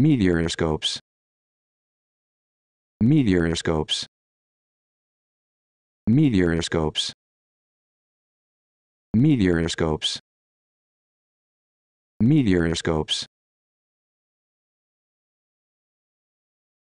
meteoroscopes meteoroscopes meteoroscopes meteoroscopes meteoroscopes